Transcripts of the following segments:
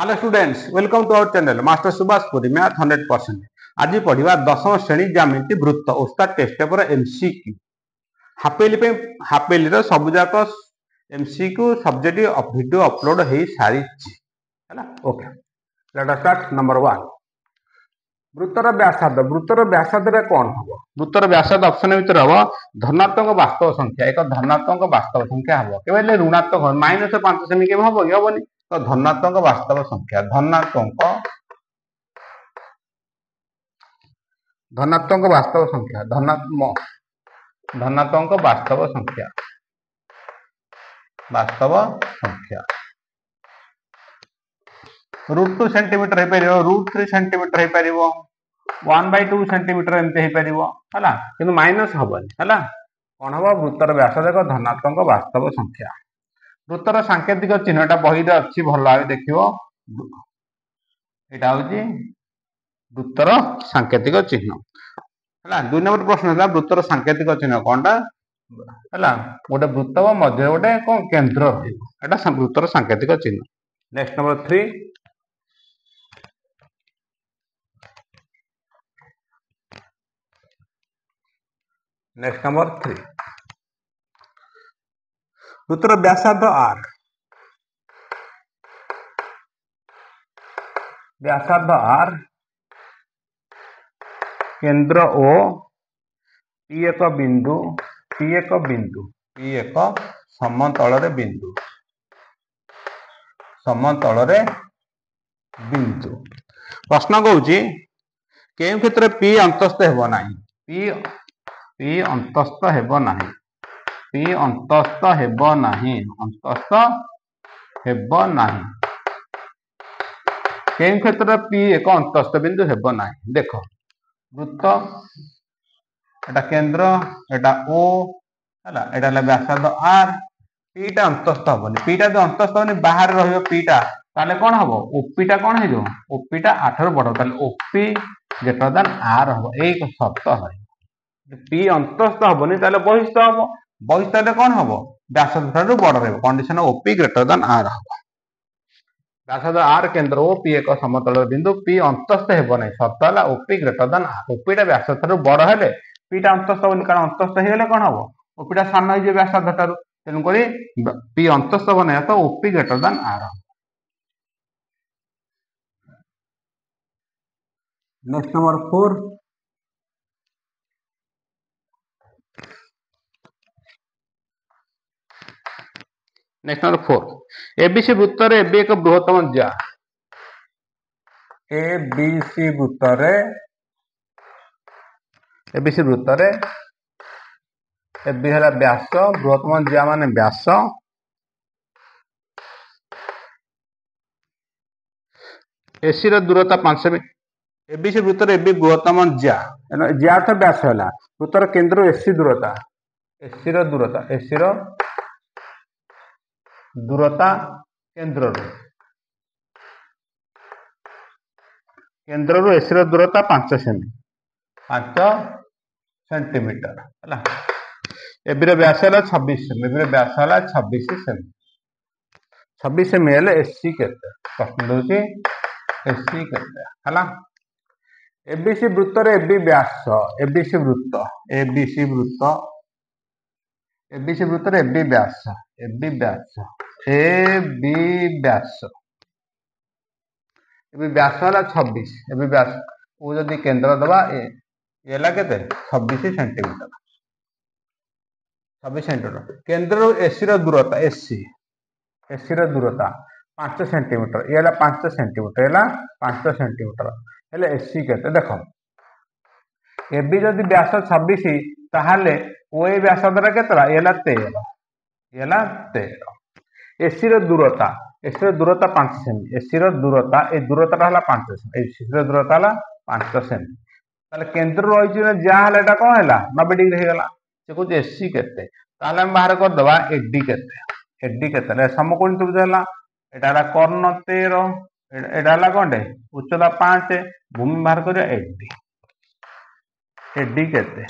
Hello students welcome to our channel master Subhash Puri math hundred percent আজ পড়া দশম শ্রেণী জ্যামিতি বৃত্ত উস্তাদ টেস্ট পেপর এমসিকিউ হাপেলি হাপেলির সবুযাক এমসিকিউ সবজেক্ট ভিডিও অপলোড হয়ে সারিছি হ্যাঁ okay let start number one বৃত্তর ব্যাসার্ধ বৃত্তর ব্যাসার্ধটা কোণ হব বৃত্তর ব্যাসার্ধ অপশন ভিতরে হব ধনাত্মক বাস্তব সংখ্যা এক ধনাত্মক বাস্তব সংখ্যা হব কেবল ঋণাত্মক মাইনস পাঁচ সেমি কেবে হব কি হবনি ତ ଧନାତ୍ମକ ବାସ୍ତବ ସଂଖ୍ୟା ଧନାତ୍ମକ ଧନାତ୍ମକ ବାସ୍ତବ ସଂଖ୍ୟା ଧନାତ୍ମ ଧନାତ୍ମକ ବାସ୍ତବ ସଂଖ୍ୟା ବାସ୍ତବ ସଂଖ୍ୟା ରୁଟ୍ ଟୁ ସେଣ୍ଟିମିଟର ହେଇପାରିବ ରୁଟ୍ ଥ୍ରୀ ସେଣ୍ଟିମିଟର ହେଇପାରିବ ୱାନ୍ ବାଇ ଟୁ ସେଣ୍ଟିମିଟର ଏମିତି ହେଇପାରିବ ହେଲା କିନ୍ତୁ ମାଇନସ୍ ହବନି ହେଲା କ'ଣ ହବ ବୃତ୍ତର ବ୍ୟାସ ଯାକ ଧନାତ୍ମକ ବାସ୍ତବ ସଂଖ୍ୟା ଋତୁର ସାଙ୍କେତିକ ଚିହ୍ନଟା ବହିରେ ଅଛି ଭଲ ଭାବେ ଦେଖିବ ଏଇଟା ହଉଛି ଋତୁର ସାଙ୍କେତିକ ଚିହ୍ନ ହେଲା ଦୁଇ ନମ୍ବର ପ୍ରଶ୍ନ ହେଲା ବୃତ୍ତର ସାଙ୍କେତିକ ଚିହ୍ନ କଣଟା ହେଲା ଗୋଟେ ବୃତ୍ତ ମଧ୍ୟରେ ଗୋଟେ କଣ କେନ୍ଦ୍ର ଥିବ ଏଇଟା ବୃତ୍ତର ସାଙ୍କେତିକ ଚିହ୍ନ next number three next number three দুটোর ব্যাসার্ধ আর ব্যাসার্ধ আর কেন্দ্র ও পি এক বিন্দু পি এক বিন্দু পি এক সমতলরে বিন্দু সমতলরে বিন্দু প্রশ্ন কৌছি কেউ ক্ষেত্রে পি অন্তস্থ হব না পি পি অন্তস্থ হব না ପି ଅନ୍ତସ୍ଥ ହେବ ନାହିଁ ଅନ୍ତସ୍ଥ ହେବ ନାହିଁ କେଉଁ କ୍ଷେତ୍ରରେ ପି ଏକ ଅନ୍ତସ୍ଥ ବିନ୍ଦୁ ହେବ ନାହିଁ ଦେଖ ବୃତ୍ତ এটা কেন্দ্র এটা ও হ্যাঁ এটা হলো ব্যাসার্ধ আর পিটা অন্তস্থ হবনি পিটা যদি অন্তস্থ হবনি বাহারে রহব পিটা তাহলে কোণ হব ওপিটা কোণ হয়ে যাব ওপিটা আঠারো বড় তাহলে ওপি গ্রেটর দ্যান আর হব এই শর্ত হয় পি অন্তস্থ হবনি তাহলে বহিষ্ঠ হব ବହିସ୍ତରରେ କଣ ହବ ବ୍ୟାସଠାରୁ ବଡ଼ ରହିବ condition OP greater than R ହବ ବ୍ୟାସଧ ଆର୍ କେନ୍ଦ୍ର ଓ ପି ଏକ ସମତଳ ବିନ୍ଦୁ ପି ଅନ୍ତସ୍ଥ ହେବ ନାହିଁ ସତ ହେଲା ଓପି ଗ୍ରେଟର ଦେନ୍ ଆର୍ ଓପିଟା ବ୍ୟାସଠାରୁ ବଡ଼ ହେଲେ ପିଟା ଅନ୍ତସ୍ଥ ହବନି କାରଣ ଅନ୍ତସ୍ଥ ହେଇଗଲେ କଣ ହବ ଓପିଟା ସାନ ହେଇଯିବ ବ୍ୟାସାର୍ଦ୍ଧ ଠାରୁ ତେଣୁକରି ପି ଅନ୍ତସ୍ଥ ବନେଇବା ତ ଓପି ଗ୍ରେଟର ଦେନ୍ ଆର୍ ହବ next number four next number four A B C ବୃତ୍ତରେ ଏବେ ଏକ ବୃହତ୍ତମ ଜା ଏ ବି ସି ବୃତ୍ତରେ ଏ ବି ସି ବୃତ୍ତରେ ଏବେ ହେଲା ବ୍ୟାସ ବୃହତ୍ତମ ଜା ମାନେ ବ୍ୟାସ ଏସିର ଦୂରତା ପାଞ୍ଚ ମିଟର ଏ ବି ସି ବୃତ୍ତରେ ଏବେ ବୃହତ୍ତମ ଜା ଜିଆ ବ୍ୟାସ ହେଲା ବୃତ୍ତର କେନ୍ଦ୍ର ଏସି ଦୂରତା ଏସିର ଦୂରତା ଏସିର ଦୂରତା କେନ୍ଦ୍ରରୁ କେନ୍ଦ୍ରରୁ ଏସିର ଦୂରତା ପାଞ୍ଚ ସେମି ପାଞ୍ଚ ସେଣ୍ଟିମିଟର ହେଲା ଏବିର ବ୍ୟାସ ହେଲା ଛବିଶ ସେମି ଏବିର ବ୍ୟାସ ହେଲା ଛବିଶ ସେମି ଛବିଶ ସେମି ହେଲେ ଏସି କେତେ ପ୍ରଶ୍ନ ଦେଉଛି ଏସି କେତେ ହେଲା ଏବିସି ବୃତ୍ତରେ ଏବି ବ୍ୟାସ ଏବିସି ବୃତ୍ତ ଏବିସି ବୃତ୍ତ বিশের ভিতরে বি ব্যাস বি ব্যাস এ বি ব্যাস এবি ব্যাস হল ছব্বিশ এবি ব্যাস ও যদি কেন্দ্র দেবা এ লাগেতে ছব্বিশ সেন্টিমিটর ছব্বিশ সেন্টিমিটর কেন্দ্র এসির দূরতা এসি এসির দূরতা ପାଞ୍ଚ ସେଣ୍ଟିମିଟର ଇଏ ହେଲା ପାଞ୍ଚ ସେଣ୍ଟିମିଟର ହେଲା ପାଞ୍ଚ ସେଣ୍ଟିମିଟର ହେଲେ ଏସି କେତେ ଦେଖ ଏବେ ଯଦି ବ୍ୟାସ ଛବିଶ তাহলে ওই ବ୍ୟାସାର୍ଦ୍ଧଟା କେତେଟା ଏଲା ତେର ଏଲା ତେର ଏସିର ଦୂରତା ଏସିର ଦୂରତା ପାଞ୍ଚ ସେମି ଏସିର ଦୂରତା ଏ ଦୂରତାଟା ହେଲା ପାଞ୍ଚ ସେମି ଏସିର ଦୂରତା ହେଲା ପାଞ୍ଚ ସେମି ତାହେଲେ କେନ୍ଦ୍ର ରହିଛି ନା ଯାହା ହେଲେ ଏଇଟା କ'ଣ ହେଲା ନବେ ଡିଗ୍ରୀ ହେଇଗଲା ସେ କହୁଛି ଏସି କେତେ ତାହେଲେ ଆମେ ବାହାର କରିଦେବା ଏଡି କେତେ ଏଡି କେତେ ହେଲେ ସମକୋଣୀ ତ୍ରିଭୁଜ ହେଲା ଏଇଟା ହେଲା କର୍ଣ୍ଣ ତେର ଏଇଟା ହେଲା କ'ଣଟେ ଉଚ୍ଚତା ପାଞ୍ଚ ଭୂମି ବାହାର କରିବା ଏଡି ଏଡି କେତେ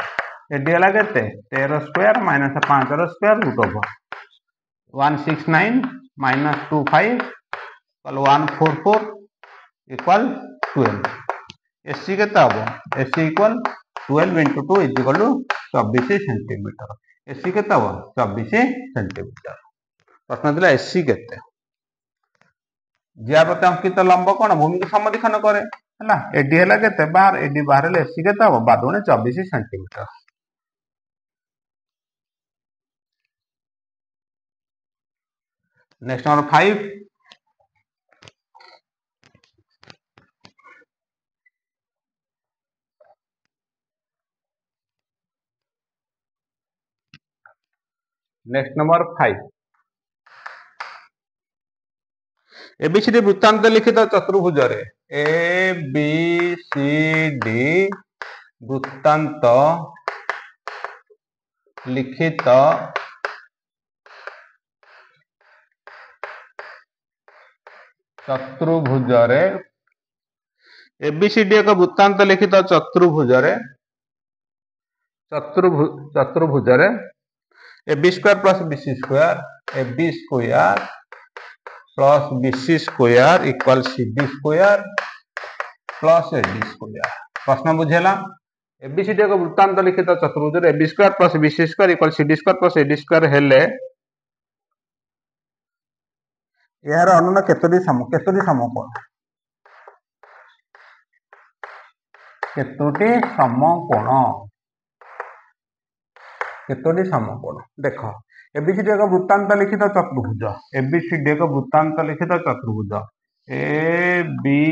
ये दिया कितने तेरह स्क्वायर माइनस पाँच और square root over one six nine minus two five कल one four four equal twelve S C कितना हम S C equal twelve into two is equal to चौबीस सेंटीमीटर एस सी कितना हम चौबीस सेंटीमीटर प्रश्न दिला एस सी के জ্যাবতাঙ্কিত লম্ব কোণ ভূমিকে সমদিখন করে হ্যাঁ এডি হল কেতে বার এডি বার হলে এসি কেতে হব বার দুগুণে চব্বিশ centimetre next number 5 next number 5 ABCD বৃত্তান্ত লিখিত চতুর্ভুজরে এ বি সি ডি বৃত্তান্ত লিখিত चतुर्भुज एबीसीडी ଏକ वृत्तांत ଲିଖିତ ଚତୁର୍ଭୁଜରେ ଚତୁର୍ଭୁ ଚତୁର୍ଭୁଜରେ A square plus BC square A square plus BC square equal C square plus A square प्रश्न बुझेगा एबीसीडी एक वृत्तांत लिखित चतुर्भुज AB square plus BC square equal C square plus A square हेले ଏହାର ଅନନ କେତୋଟି ସମୂହ କେତୋଟି ସମକୋଣ କେତୋଟି ସମକୋଣ କେତୋଟି ସମକୋଣ ଦେଖ ଏବିସିଡି ଏକ ବୃତ୍ତାନ୍ତ ଲିଖିତ ଚତୁର୍ଭୁଜ ଏବିସିଡି ଏକ ବୃତ୍ତାନ୍ତ ଲିଖିତ ଚତୁର୍ଭୁଜ ଏ ବି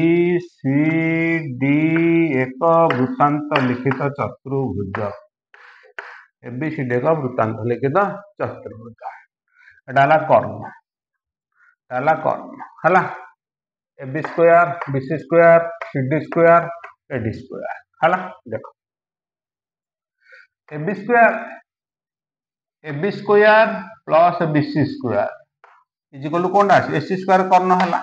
ସି ଡି ଏକ ବୃତ୍ତାନ୍ତ ଲିଖିତ ଚତୁର୍ଭୁଜ ଏବିସିଡି ଏକ ବୃତ୍ତାନ୍ତ ଲିଖିତ ଚତୁର୍ଭୁଜ ଏଇଟା ହେଲା କର୍ଣ୍ଣ पहला कॉर्म है A B square B C square C D square A D square है देखो A B square A B square plus B C square is equal to कौन आस एसी स्क्वायर कर्ण है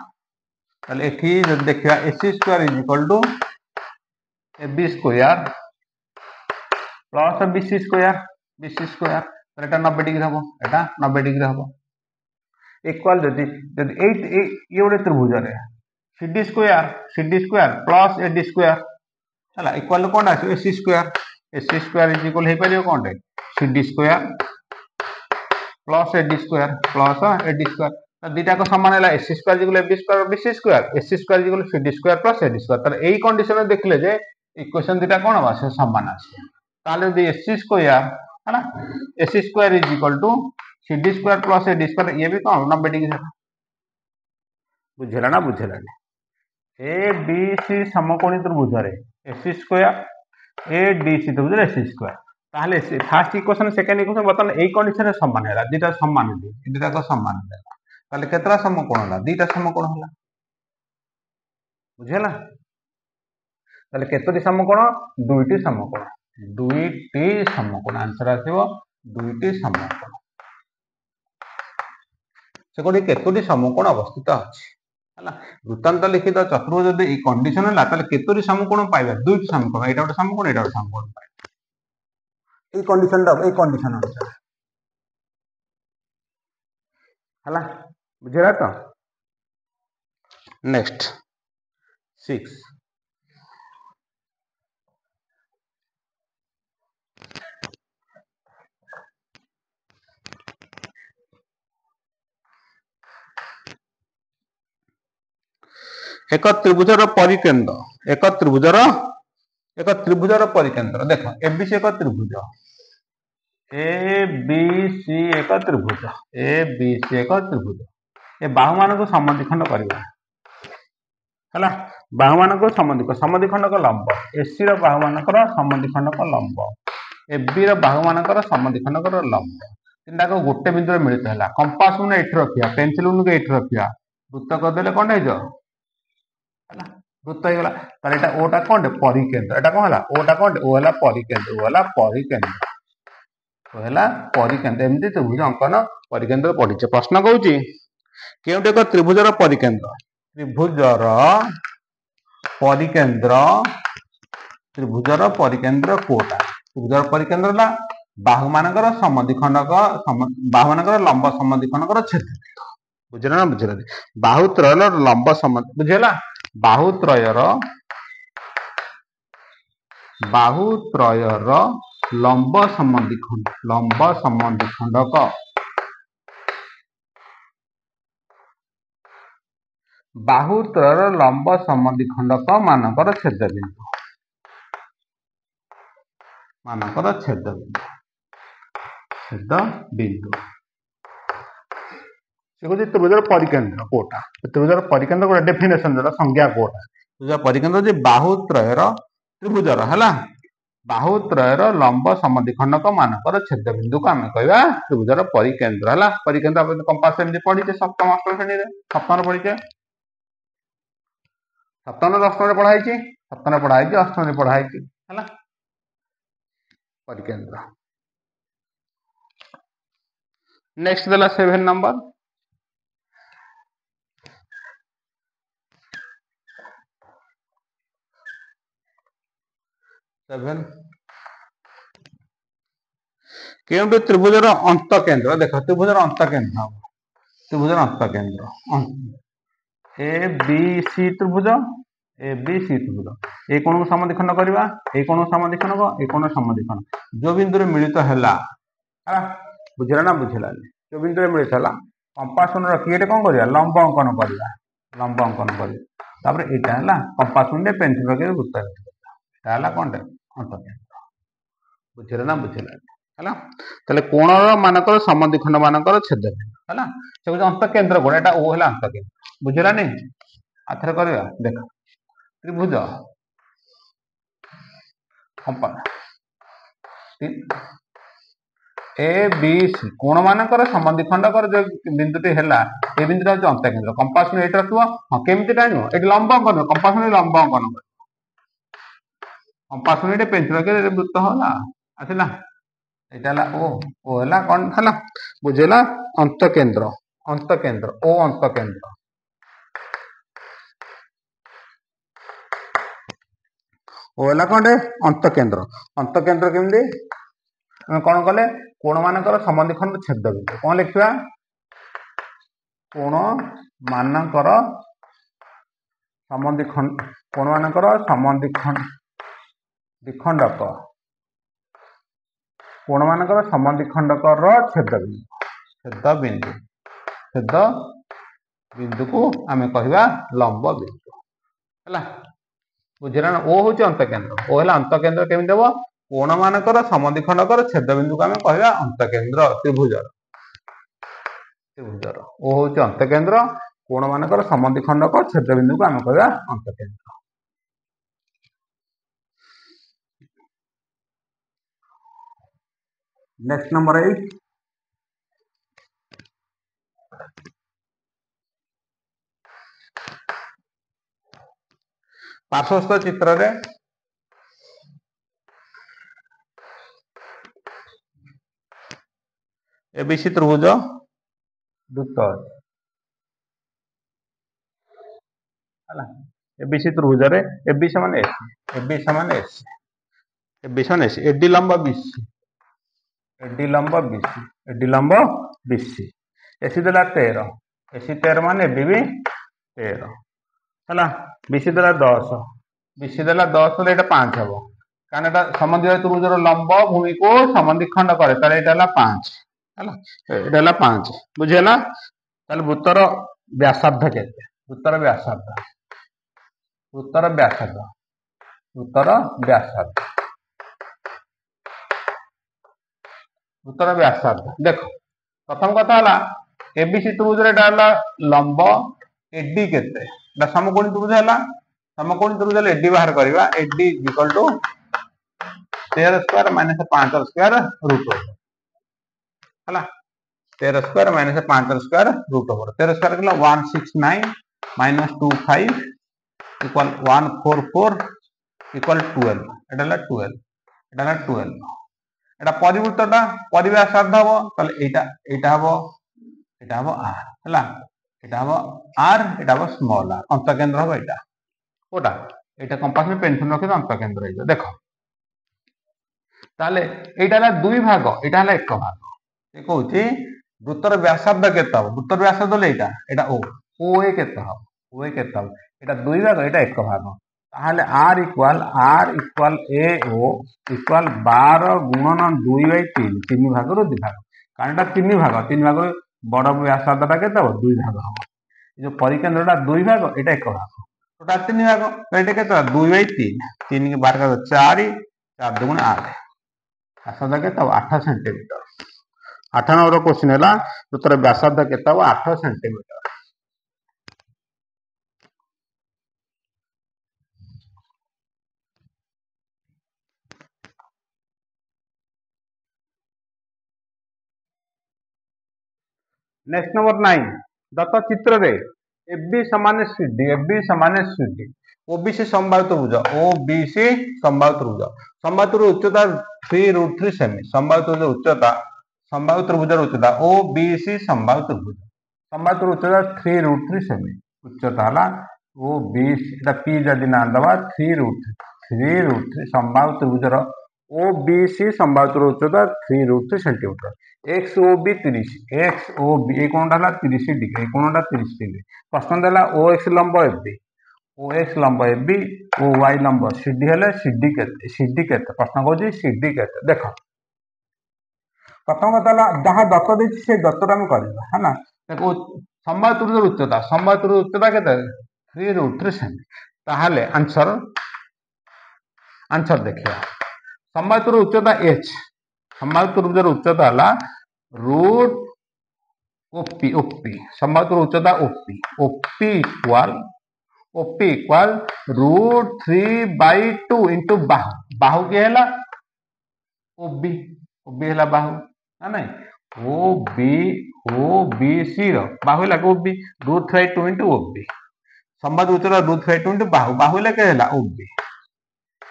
তাহলে এটি যদি দেখা A C square is equal to A B square plus B C square B C square তাহলে এটা নব্বই ডিগ্রি equal যদি যদি এই ইউরে ত্রিভুজরে CD square CD square plus AD square ହେଲା ଇକ୍ୱାଲ୍ କ'ଣ ଆସିବ AC square AC square is equal ହେଇପାରିବ କ'ଣଟେ C D square plus AD square plus AD square ଦୁଇଟାକ ସମାନ ହେଲା AC square is equal AB square BC square AC square is equal C D square plus AD square ତାହେଲେ ଏଇ କଣ୍ଡିସନରେ ଦେଖିଲେ ଯେ equation ଦୁଇଟା କ'ଣ ହବ ସେ ସମାନ ଆସିବ ତାହେଲେ ଯଦି ଏସି ସ୍କୋୟାର ହେଲା AC square is equal to C D square plus A D square ये भी कौन होना बेटी की बुझेगा ना बुझेगा ए बी सी समकोणी त्रिभुजर S square A D C त्रिभुजर एस स्क्वायर তাহলে ফার্স্ট ইকুয়েশন সেকেন্ড ইকুয়েশন বর্তমানে এই কন্ডিশনে সমান হল দুইটা সমান দুইটাক সমান হল তাহলে কেতটা সমকোণ হল দুইটা সমকোণ হল বুঝেলা তাহলে কেতটি সমকোণ দুইটি সমকোণ দুইটি সমকোণ আনসার আসব দুইটি সমকোণ ସେଗୁଡି କେତୋଟି ସମକୋଣ ଅବସ୍ଥିତ ଅଛି ହେଲା ବୃତ୍ତାନ୍ତ ଲିଖିତ ଚତୁର୍ଭୁଜ ଯଦି ଏଇ କଣ୍ଡିସନ ହେଲା ତାହେଲେ କେତୋଟି ସମକୋଣ ପାଇବା ଦୁଇଟି ସମକୋଣ ଏଇଟା ଗୋଟେ ସମକୋଣ ଏଇଟା ଗୋଟେ ସମକୋଣ ପାଇବା ଏଇ କଣ୍ଡିସନଟା ଏଇ କଣ୍ଡିସନ ଅନୁସାରେ ହେଲା ବୁଝିଲା ତ ନେକ୍ସଟ ସିକ୍ସ ଏକ ତ୍ରିଭୁଜର ପରିକେନ୍ଦ୍ର ଏକ ତ୍ରିଭୁଜର ଏକ ତ୍ରିଭୁଜର ପରିକେନ୍ଦ୍ର ଦେଖ ଏ ବି ସି ଏକ ତ୍ରିଭୁଜ ଏ ବି ସି ଏକ ତ୍ରିଭୁଜ ଏ ବି ସି ଏକ ତ୍ରିଭୁଜ ଏ ବାହୁମାନଙ୍କୁ ସମ୍ମତି ଖଣ୍ଡ କରିବା ହେଲା ବାହୁମାନଙ୍କୁ ସମ୍ମତି ସମ୍ମତି ଖଣ୍ଡକ ଲମ୍ବ ଏସିର ବାହୁମାନଙ୍କର ସମ୍ମତି ଖଣ୍ଡକ ଲମ୍ବ ଏ ବିର ବାହୁମାନଙ୍କର ସମ୍ମତି ଖଣ୍ଡକର ଲମ୍ବ ତିନିଟାକୁ ଗୋଟେ ବିନ୍ଦୁରେ ମିଳିତ ହେଲା କମ୍ପାସ ଏଠି ରଖିବା ପେନସିଲ୍ ଏଠି ରଖିବା ବୃତ୍ତ କରିଦେଲେ କ'ଣ ହେଇଯିବ ହେଲା ବୃତ୍ତ ହେଇଗଲା ତାହେଲେ ଏଇଟା ଓଟା କଣଟେ ପରିକେନ୍ଦ୍ର ଏଟା କଣ ହେଲା ଓଟା କଣଟେ ଓ ହେଲା ପରିକେନ୍ଦ୍ର ଓ ହେଲା ପରିକେନ୍ଦ୍ର ଓ ହେଲା ପରିକେନ୍ଦ୍ର ଏମିତି ତ୍ରିଭୁଜ ଅଙ୍କନ ପରିକେନ୍ଦ୍ର ପଢିଛେ ପ୍ରଶ୍ନ କହୁଛି କେଉଁଠି ଏକ ତ୍ରିଭୁଜର ପରିକେନ୍ଦ୍ର ତ୍ରିଭୁଜର ପରିକେନ୍ଦ୍ର ତ୍ରିଭୁଜର ପରିକେନ୍ଦ୍ର କୋଟା ତ୍ରିଭୁଜର ପରିକେନ୍ଦ୍ର ହେଲା ବାହୁମାନଙ୍କର ସମଧିଖଣ୍ଡକ ବାହୁମାନଙ୍କର ଲମ୍ବ ସମଧି ଖଣ୍ଡକର ଛେଦ ବୁଝିଲ ନା ବୁଝିଲନି ବାହୁତ୍ରୟର ଲମ୍ବ ସମ ବୁଝିହେଲା ବାହୁତ୍ରୟର ବାହୁତ୍ରୟର ଲମ୍ବ ସମ୍ବନ୍ଧୀ ଖଣ୍ଡ ଲମ୍ବ ସମ୍ବନ୍ଧୀ ଖଣ୍ଡକ ବାହୁତ୍ରୟର ଲମ୍ବ ସମ୍ବନ୍ଧୀ ଖଣ୍ଡକ ମାନଙ୍କର ଛେଦ ବିନ୍ଦୁ ମାନଙ୍କର ଛେଦ ବିନ୍ଦୁ ଛେଦ ବିନ୍ଦୁ ತ್ರಿಭುಜದ ಪರಿಕೇಂದ್ರ ಕೋಟ ತ್ರಿಭುಜದ ಪರಿಕೇಂದ್ರ ಕೋಟ ಡೆಫಿನೇಷನ್ ದೇಲ ಸಂಜ್ಞಾ ಕೋಟ ತ್ರಿಭುಜ ಪರಿಕೇಂದ್ರ যে বাহুত্রয়ের ত্রিভুজর হলা বাহুত্রয়ের লম্ব সমদ্বিখণ্ডক মানকর ছেদবিন্দুকে আমি কইবা ত্রিভুজর পরিকেন্দ্র হলা পরিকেন্দ্র আপনি কম্পাস এমনি পড়িছে সপ্তম অষ্টম শ্রেণীরে সপ্তম পড়িছে সপ্তম অষ্টমে পড়া হয়েছে সপ্তমে পড়া হয়েছে অষ্টমে পড়া হয়েছে হলা পরিকেন্দ্র নেক্সট দেলা সেভেন নম্বর ତ୍ରିଭୁଜର ଅନ୍ତ କେନ୍ଦ୍ର ଦେଖ ତ୍ରିଭୁଜର ଅନ୍ତ କେନ୍ଦ୍ର ত্রিভুজের অন্তকেন্দ্র ত্রিভুজের অন্তকেন্দ্র এ বি সি ত্রিভুজ এ বি সি ত্রিভুজ କୋଣ কোণକୁ ସମଧିକରଣ କରିବା এই কোଣ ସମଧିକରଣ এই কোଣ ସମଧିକରଣ ଯେଉଁ ବିନ୍ଦୁରେ ମିଳିତ ହେଲା ହେଲା ବୁଝିଲା ନା ବୁଝିଲାନି ଯେଉଁ ବିନ୍ଦୁରେ ମିଳିତ ହେଲା କମ୍ପାସୁନ ରଖିକି ଏଠି କ'ଣ କରିବା ଲମ୍ବ ଅଙ୍କନ କରିବା ଲମ୍ବ ଅଙ୍କନ କରିବା ତାପରେ ଏଇଟା ହେଲା କମ୍ପାସୁନରେ ପେନ୍ସିଲ ରଖିକି ବୃତ୍ତ ଏଇଟା ହେଲା କ'ଣଟା ବୁଝିଲେ ନା ବୁଝିଲେ ହେଲା ତାହେଲେ କୋଣ ମାନଙ୍କର ସମ୍ବନ୍ଧୀ ଖଣ୍ଡ ମାନଙ୍କର ହେଲା ସେ ହଉଛି ଅନ୍ତକେନ୍ଦ୍ର କୋଣ ଏଇଟା ଓ ହେଲା ଅନ୍ତକେନ୍ଦ୍ର ବୁଝିଲାନି ଆଥରେ କରିବା ଦେଖ ତ୍ରିଭୁଜ ଏ ବି ସି କୋଣ ମାନଙ୍କର ସମ୍ବନ୍ଧୀ ଖଣ୍ଡକର ଯେଉଁ ବିନ୍ଦୁଟି ହେଲା ଏ ବିନ୍ଦୁଟା ହେଉଛି ଅନ୍ତକେନ୍ଦ୍ର କମ୍ପାସନ ଏଇଠି ରଖିବ ହଁ କେମିତି ଟାଣିବ ଏଠି ଲମ୍ବ ଅଙ୍କନ କମ୍ପାସନ ଲମ୍ବ ଅଙ୍କନ ଅମ୍ପାସ ମିନିଟ୍ ପେନ୍ସିଲ ରଖିଲେ ବୃତ୍ତ ହେଲା ଆସିଲା ଏଇଟା ହେଲା ଓ ଓ ହେଲା କ'ଣ ହେଲା ବୁଝିଲା ଅନ୍ତ କେନ୍ଦ୍ର ଅନ୍ତ କେନ୍ଦ୍ର ଓ ଅନ୍ତ କେନ୍ଦ୍ର ଓ ହେଲା କ'ଣ ଅନ୍ତ କେନ୍ଦ୍ର ଅନ୍ତ କେନ୍ଦ୍ର କେମିତି କ'ଣ କଲେ କୋଣ ମାନଙ୍କର ସମ୍ବନ୍ଧୀ ଖଣ୍ଡ ଛେଦ ବିନ୍ଦୁ କ'ଣ ଲେଖିବା କୋଣ ମାନଙ୍କର ସମ୍ବନ୍ଧୀ ଖଣ୍ଡ କୋଣ ମାନଙ୍କର ସମ୍ବନ୍ଧୀ ଖଣ୍ଡ দ্বিখণ্ডক কোণমানকর সমদ্বিখণ্ডকর ছেদবিন্দু ছেদবিন্দু ছেদ বিন্দুকু আমি কহবা লম্ব বিন্দু হল বুঝলে না ও হচ্ছে অন্তকেন্দ্র ও হল অন্তকেন্দ্র কেমি দেব কোণমানকর সমদ্বিখণ্ডকর ছেদবিন্দুকে আমি কহবা অন্তকেন্দ্র ত্রিভুজর ত্রিভুজর ও হচ্ছে অন্তকেন্দ্র কোণমানকর সমদ্বিখণ্ডক ছেদবিন্দুকে আমি কহবা অন্তকেন্দ্র Next number 8. पार्श्वस्थ चित्र रे एबीसी त्रिभुज যুক্ত আছে ହେଲା ଏବିସି ତ୍ରିଭୁଜରେ ଏବି ସମାନ ଏସ୍ ଏବି ସମାନ ଏସ୍ ଏବି ସମାନ ଏସ୍ ଏଡି ଲମ୍ବ ବିସି এডি লম্ব বিসি এডি লম্ব বিসি এসি দেলা তের এসি তের মানে এবি বি তের ହେଲା ବିସି ଦେଲା ଦଶ ବିସି ଦେଲା ଦଶ ହେଲେ ଏଇଟା ପାଞ୍ଚ ହବ କାରଣ ଏଇଟା ସମନ୍ଧିକ ତ୍ରିଭୁଜର ଲମ୍ବ ଭୂମିକୁ ସମନ୍ଧିଖଣ୍ଡ କରେ ତାହେଲେ ଏଇଟା ହେଲା ପାଞ୍ଚ ହେଲା ଏଇଟା ହେଲା ପାଞ୍ଚ ବୁଝିହେଲା ତାହେଲେ ବୃତ୍ତର ବ୍ୟାସାର୍ଦ୍ଧ କେତେ ବୃତ୍ତର ବ୍ୟାସାର୍ଦ୍ଧ ବୃତ୍ତର ବ୍ୟାସାର୍ଦ୍ଧ ବୃତ୍ତର ବ୍ୟାସାର୍ଦ୍ଧ उत्तर भी आसान देख प्रथम कथा एबीसी त्रिभुज लंब एडी के समकोण त्रिभुज है समकोण त्रिभुज एडी बाहर करवा एडी टू तेर स्क्वायर माइनस पांच स्क्वायर रुट ओवर है तेर स्क्वायर माइनस पांच स्क्वायर रुट ओवर तेर स्क्वायर कहला one six nine minus two five equal one four four equal twelve एटा टुवेल्व एटा टुवेल्व এটা পরিবৃত্তটা পরিবার সাধ্য হব তাহলে এইটা এইটা হব এটা হব আর হ্যাঁ এটা হব আর এটা হব স্মল আর অন্তকেন্দ্র হব এটা ওটা এটা কম্পাসে পেনশন রক্ষিত অন্তঃকেন্দ্র হয়ে দেখো তাহলে এইটা হলো দুই ভাগ এটা হলো এক ভাগ সে কৌছি বৃত্তর ব্যাসার্ধ কেতে হব বৃত্তর ব্যাসার্ধ হলে এটা এটা ও ও এ কেতে হব ও এ কেতে হব এটা দুই ভাগ এটা এক ভাগ তাহলে R equal R equal A O equal বার গুণন দুই বাই তিন তিন ভাগর দুই ভাগ কারণ এটা তিন ভাগ তিন ভাগ বড় ব্যাসার্ধটা কেতে হব দুই ভাগ হব এই যে পরিকেন্দ্রটা দুই ভাগ এটা এক ভাগ টোটাল তিন ভাগ এটা কেতে দুই বাই তিন তিন বার কাজ চারি চার দুগুণ আট ব্যাসার্ধ কেতে হব আঠ সেন্টিমিটর আঠ নম্বর কোশ্চিন হল তোর ব্যাসার্ধ কেতে হব আঠ সেন্টিমিটর नेक्स्ट नंबर नाइन दत्त चित्र रे एबी सामान्य सीडी एबी सामान्य सीडी ओबीसी संभावित भुज ओबीसी संभावित भुज संभावित उच्चता थ्री रूट थ्री सेमी संभावित उच्चता संभावित त्रिभुजर उच्चता ओबीसी संभावित त्रिभुज संभावित उच्चता थ्री रूट थ्री सेमी उच्चता है ओबीसी पी जदि ना दवा three root three root three संभावित त्रिभुजर ओबीसी संभावित उच्चता three root three centimetre X O B ତିରିଶ ଏକ୍ସ ଓ ବି ଏ କୋଣଟା ହେଲା ତିରିଶ ଡିଗ୍ରୀ ଏ କୋଣଟା ତିରିଶ ଡିଗ୍ରୀ ପ୍ରଶ୍ନ ହେଲା ଓ ଏକ୍ସ ଲମ୍ବ ଏ ବି ଓ ଏକ୍ସ ଲମ୍ବ ଏ ବି ଓ ୱାଇ ଲମ୍ବ ସି ଡି ହେଲେ ସି ଡି କେତେ ସି ଡି କେତେ ପ୍ରଶ୍ନ କହୁଛି ସି ଡି କେତେ ଦେଖ ପ୍ରଥମ କଥା ହେଲା ଯାହା ଦତ ଦେଇଛି ସେ ଦତଟା ଆମେ କରିବା ହେଲା ତାକୁ ସମ୍ବାଦ ଉଚ୍ଚତା ସମ୍ବାଦ ଉଚ୍ଚତା କେତେ ଥ୍ରୀ ରୁଟ୍ ଥ୍ରୀ ସେମି ତାହେଲେ ଆନ୍ସର ଆନ୍ସର ଦେଖିବା ସମ୍ବାଦର ଉଚ୍ଚତା ଏଚ୍ संभावित रूप उच्चता है रूट ओपी ओपी संभावित उच्चता OP OP equal OP equal root three by two into बाहु बाहु के है ओबी ओबी है बाहु ना ना O B O B C बाहु है OB root three two into OB संभावित उच्चता रूट थ्री टू इंटु बाहु बाहु के है ओबी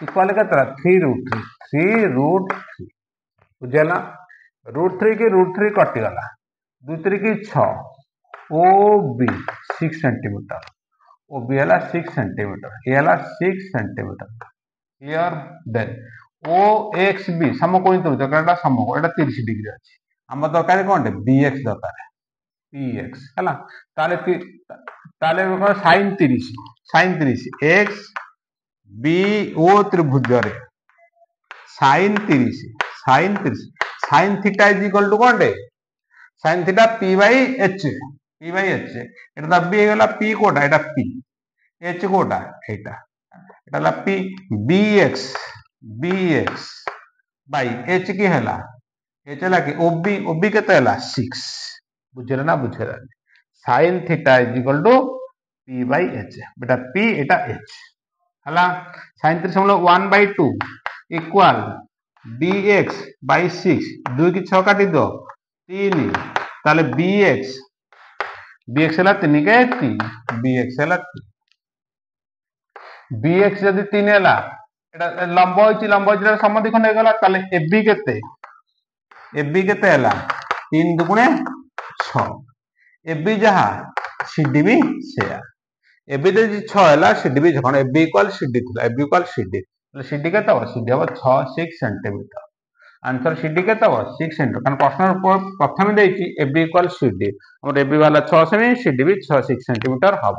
इक्वल के three root three three root three ବୁଝିଗଲା ରୁଟ୍ ଥ୍ରୀ କି ରୁଟ୍ ଥ୍ରୀ କଟିଗଲା ଦୁଇ ଥ୍ରୀ କି ଛଅ ଓ ବି ସିକ୍ସ ସେଣ୍ଟିମିଟର ଓ ବି ହେଲା ସିକ୍ସ ସେଣ୍ଟିମିଟର ଏ ହେଲା six centimetre here then O X B ସମକୋଣୀ ତ୍ରିଭୁଜ ଏଇଟା ସମକୋଣ ଏଇଟା ତିରିଶ ଡିଗ୍ରୀ ଅଛି ଆମ ଦରକାର କ'ଣଟେ ବି ଏକ୍ସ ଦରକାର ପି ଏକ୍ସ ହେଲା ତାହେଲେ ତାହେଲେ କ'ଣ ସାଇନ୍ ତିରିଶ ସାଇନ୍ ତିରିଶ ଏକ୍ସ ବି ଓ ତ୍ରିଭୁଜରେ ସାଇନ୍ ତିରିଶ sine sine theta is equal to कौन sine theta P by H P by হচ্ছে এটা দাবি হয়ে গেল পি কোটা এটা পি এইচ কোটা এটা এটা হল P B X B X by H কি হেলা এইচ হেলা কি ওবি ওবি কেতে হেলা সিক্স বুঝলে না বুঝলে sine theta is equal to P by H এটা পি এটা এইচ হেলা সাইন থ্রি সমান one by two equal DX by six দুই কি ছ কাটিত তিন তাহলে বিএক্স বিএক্স হল তিন কে তিন বিএক্স হল বিএক্স যদি তিন হল এটা লম্ব হয়েছি লম্ব হয়েছি সমদিখন হয়ে গেল তাহলে এবি কেতে এবি কেতে হল তিন দুগুণে ছ এবি যাহা সিডি বি সেয়া এবি যদি ছ হল সিডি বি যখন এবি ইকুয়াল সিডি ছিল এবি ইকুয়াল সিডি তাহলে সিডি কেତେ ହେବ সিডি ହେବ ছ সিক্স সেন্টিমিটার আনসর সিডি কেତେ ହେବ সিক্স সেন্টিমিটার কারণ প্রশ্ন প্রথমে দিয়েছি এবি ইকুয়াল সিডি আমার এবি বালা ছ সেমি সিডি বি ছ সিক্স সেন্টিমিটার হব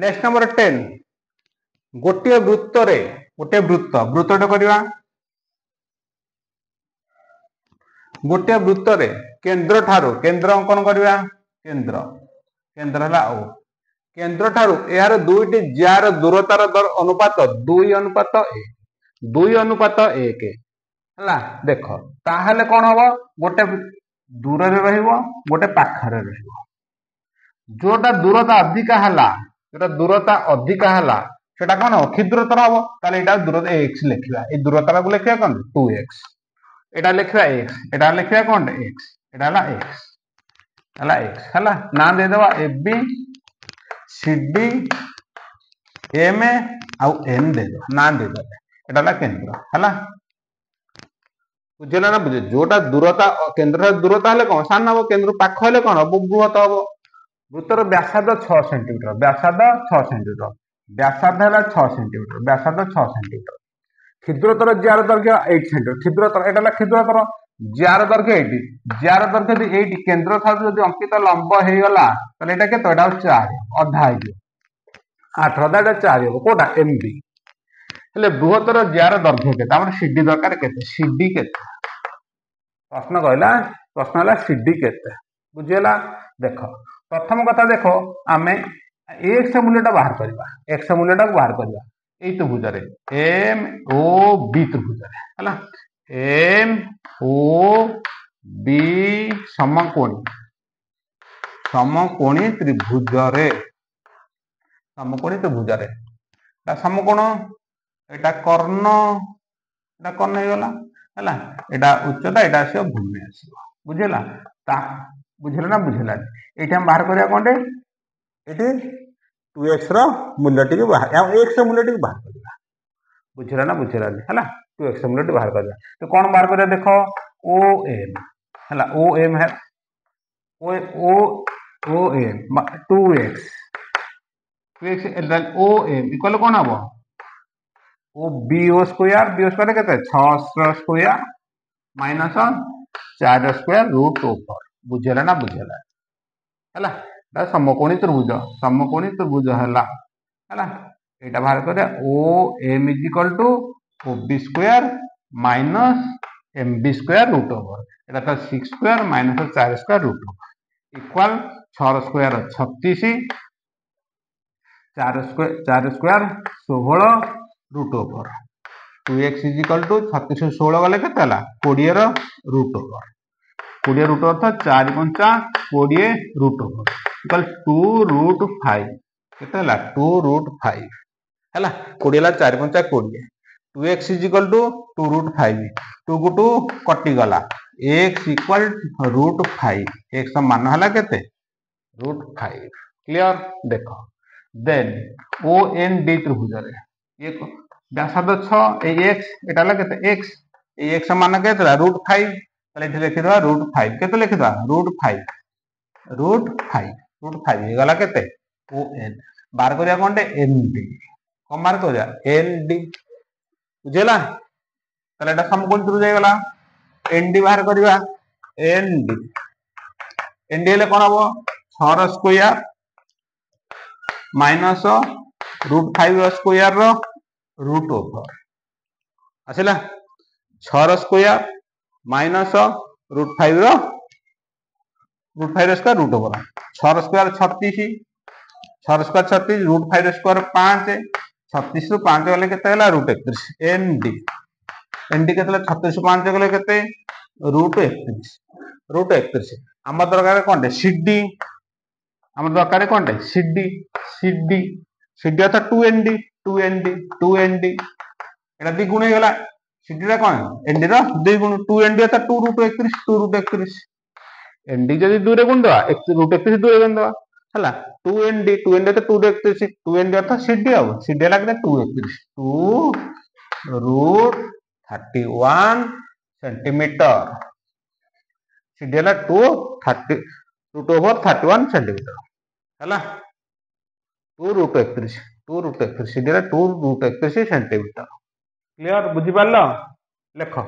নেক্সট নম্বর টেন গোটিয়ে বৃত্তরে গোটিয়ে বৃত্ত বৃত্তটা করিবা ଗୋଟିଏ ବୃତ୍ତରେ କେନ୍ଦ୍ର ଠାରୁ କେନ୍ଦ୍ର ଅଙ୍କନ କରିବା କେନ୍ଦ୍ର କେନ୍ଦ୍ର ହେଲା ଓ କେନ୍ଦ୍ର ଠାରୁ ଏହାର ଦୁଇଟି ଯାହାର ଦୂରତାର ଅନୁପାତ ଦୁଇ ଅନୁପାତ ଏକ ଦୁଇ ଅନୁପାତ ଏକ ହେଲା ଦେଖ ତାହେଲେ କ'ଣ ହବ ଗୋଟେ ଦୂରରେ ରହିବ ଗୋଟେ ପାଖରେ ରହିବ ଯୋଉଟା ଦୂରତା ଅଧିକା ହେଲା ଯୋଉଟା ଦୂରତା ଅଧିକା ହେଲା সেটা কোন ক্ষুদ্রতর হব তাহলে এটা দূরতা এক্স লেখিবা এই দূরতাটাকে লেখিবা কোন টু এক্স এটা लिखा x এটা लिखा कौन x এটা হলো x হলো x হলো নাম দিয়ে দেবা ab cd ma আউ n দিয়ে দেবা নাম দিয়ে দেবা এটা হলো কেন্দ্র হলো বুঝলে না বুঝে যেটা দূরতা কেন্দ্র দূরতা হলে কোন সান হব কেন্দ্র পাখ হলে কোন হব বৃহত হব বৃত্তর ব্যাসার্ধ ছ সেন্টিমিটর ব্যাসার্ধ ছ সেন্টিমিটর ব্যাসার্ধ হল ছ সেন্টিমিটর ব্যাসার্ধ ছ সেন্টিমিটর କ୍ଷୁଦ୍ରତର ଯାହାର ଦୈର୍ଘ୍ୟ ଏଇଟ୍ ସେଣ୍ଟିମିଟର କ୍ଷୁଦ୍ରତର ଏଇଟା ହେଲା କ୍ଷୁଦ୍ରତର ଯାହାର ଦୈର୍ଘ୍ୟ ଏଇଟ୍ ଯାହାର ଦୈର୍ଘ୍ୟ ଯଦି ଏଇଟ୍ କେନ୍ଦ୍ର ଠାରୁ ଯଦି ଅଙ୍କିତ ଲମ୍ବ ହେଇଗଲା ତାହେଲେ ଏଇଟା କେତେ ଏଇଟା ହଉଛି ଚାରି ଅଧା ହେଇଯିବ ଆଠ ଅଧା ଏଇଟା ଚାରି ହବ କୋଉଟା ଏମିତି ହେଲେ ବୃହତ୍ତର ଯାହାର ଦୈର୍ଘ୍ୟ କେତେ ଆମର ସିଡି ଦରକାର କେତେ ସିଡି କେତେ ପ୍ରଶ୍ନ କହିଲା ପ୍ରଶ୍ନ ହେଲା ସିଡି କେତେ ବୁଝିଗଲା ଦେଖ ପ୍ରଥମ କଥା ଦେଖ ଆମେ ଏକ୍ସ ମୂଲ୍ୟଟା ବାହାର କରିବା ଏକ୍ସ ମୂଲ୍ୟଟାକୁ ବାହାର କରିବା এই ত্রিভুজরে এম ও বি ত্রিভুজরে হ্যাঁ এম ও বি সমকোণী সমকোণী ত্রিভুজরে সমকোণী ত্রিভুজরে এটা সমকোণ এটা কর্ণ এটা কর্ণ হইগলা হ্যাঁ এটা উচ্চতা এটা আসবে ভূমি আসবে বুঝলা তা বুঝলে না বুঝলা এটা আমি বাহার করিয়া কোনটে এটি टू एक्स रूल्यटी बाहर एक्स रूल्यटी बाहर कर बुझला ना बुझला है टू एक्स मूल्य बाहर कर तो कौन बाहर कर देख ओ एम है O two X two X O M कह कौन हम ओ बीओ स्क्र बीओ के छोयर माइनस चार स्क्वयर रुट ओ फोर बुझेगा ना बुझेगा ବା ସମକୋଣୀ ତ୍ରିଭୁଜ ସମକୋଣୀ ତ୍ରିଭୁଜ ହେଲା ହେଲା ଏଇଟା ବାହାର କରିବା O M is equal to O B square minus M B square root over ଏଇଟା ତ ସିକ୍ସ ସ୍କୋୟାର ମାଇନସ୍ ଚାରି ସ୍କୋୟାର ରୁଟ୍ ଓଭର ଇକ୍ୱାଲ୍ ଛଅ ସ୍କୋୟାର ଛତିଶ ଚାରି ସ୍କୋୟାର ଚାରି ସ୍କୋୟାର ଷୋହଳ root over two x is two ଛତିଶ ଷୋହଳ ଗଲେ କେତେ ହେଲା କୋଡ଼ିଏର ରୁଟ୍ ଓଭର କୋଡ଼ିଏ ରୁଟ୍ ଓଭର ତ ଚାରି ପଞ୍ଚା କୋଡ଼ିଏ root over equal two root five କେତେ ହେଲା ଟୁ ରୁଟ୍ ଫାଇଭ ହେଲା କୋଡିଏ ହେଲା ଚାରି ପଞ୍ଚା କୋଡିଏ two x is equal two two root five two କୁ ଟୁ କଟିଗଲା x equal root five x ମାନ ହେଲା କେତେ ରୁଟ୍ ଫାଇଭ କ୍ଲିଅର ଦେଖ ଦେନ୍ ଓ ଏନ୍ ଡି ତ୍ରିଭୁଜରେ ଇଏ ବ୍ୟାସାଦ ଛଅ ଏଇ ଏକ୍ସ ଏଟା ହେଲା କେତେ ଏକ୍ସ ଏଇ ଏକ୍ସ ମାନ କେତେ ହେଲା ରୁଟ୍ ଫାଇଭ ତାହେଲେ ଏଠି ଲେଖିଦେବା ରୁଟ୍ ଫାଇଭ କେତେ ଲେଖିଦେବା ରୁଟ୍ ଫାଇଭ ରୁଟ୍ ଫାଇଭ ମୋର ଫାଇଭ୍ ହେଇଗଲା କେତେ ଓ ଏନ୍ বার করিয়া কোনটে এন ডি কম বার করিয়া এন ডি বুঝলা তাহলে এটা সমকোণ ত্রিভুজ হয়ে গলা এন ডি বাহার করিবা এন ডি এন ডি হলে কোন হব 6 র square minus root five square র রুট ওভর আসলা 6 র স্কয়ার মাইনাস রুট ফাইভ র root five square root over ছর স্কোয়ার ছত্রিশ ছর স্কোয়ার ছত্রিশ রুট ফাইভ স্কোয়ার ପାଞ୍ଚ ଛତିଶରୁ ପାଞ୍ଚ ଗଲେ କେତେ ହେଲା ରୁଟ୍ ଏକତିରିଶ ଏନ୍ ଡି ଏନ୍ ଡି କେତେ ହେଲା ଛତିଶରୁ ପାଞ୍ଚ ଗଲେ କେତେ ରୁଟ୍ ଏକତିରିଶ ରୁଟ୍ ଏକତିରିଶ ଆମ ଦରକାର କଣଟେ ସିଡି ଆମ ଦରକାର କଣଟେ ସିଡି ସିଡି ସିଡି ଅର୍ଥାତ two N D two N D two N D ଏଇଟା ଦି ଗୁଣ ହେଇଗଲା ସିଡିଟା କଣ ଏନ୍ ଡିର ଦୁଇ ଗୁଣ ଟୁ ଏନ୍ ଡି ଅର୍ଥାତ ଟୁ ରୁଟ୍ ଏକତିରିଶ ଟୁ ରୁଟ୍ ଏକତିରିଶ എൻ ഡി ଯଦି ଦୁଇରେ ଗୁଣିଦେବା ରୁଟ୍ ଏକତିରିଶ ଦୁଇରେ ଗୁଣିଦେବା ହେଲା two N D two N D two ରୁ ଏକତିରିଶ ଟୁ ଏନ୍ ଡି ଅର୍ଥ ସିଡି ଆଉ ସିଡି ହେଲା କେତେ ଟୁ ଏକତିରିଶ two root thirty one centimetre CD ହେଲା two thirty root over thirty one centimetre ହେଲା ଟୁ ରୁଟ୍ ଏକତିରିଶ ଟୁ ରୁଟ୍ ଏକତିରିଶ ସିଡି ହେଲା ଟୁ ରୁଟ୍ ଏକତିରିଶ ସେଣ୍ଟିମିଟର କ୍ଲିଅର ବୁଝିପାରିଲ ଲେଖ